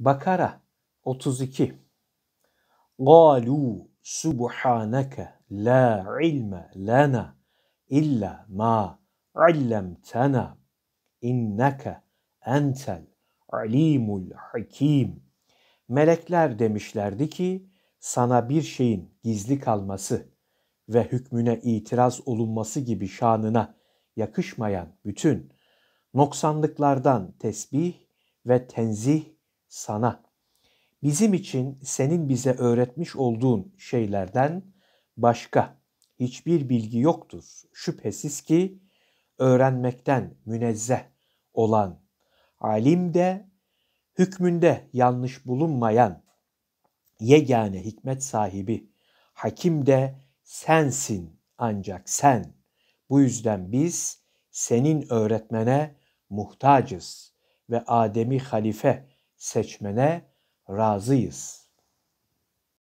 Bakara 32 Galu subhaneke la ilme lena illa ma allamtana inneke entel alimul hakim Melekler demişlerdi ki sana bir şeyin gizli kalması ve hükmüne itiraz olunması gibi şanına yakışmayan bütün noksanlıklardan tesbih ve tenzih sana. Bizim için senin bize öğretmiş olduğun şeylerden başka hiçbir bilgi yoktur. Şüphesiz ki öğrenmekten münezzeh olan, alim de hükmünde yanlış bulunmayan yegane hikmet sahibi, hakim de sensin ancak sen. Bu yüzden biz senin öğretmene muhtacız ve Adem'i halife seçmene razıyız.''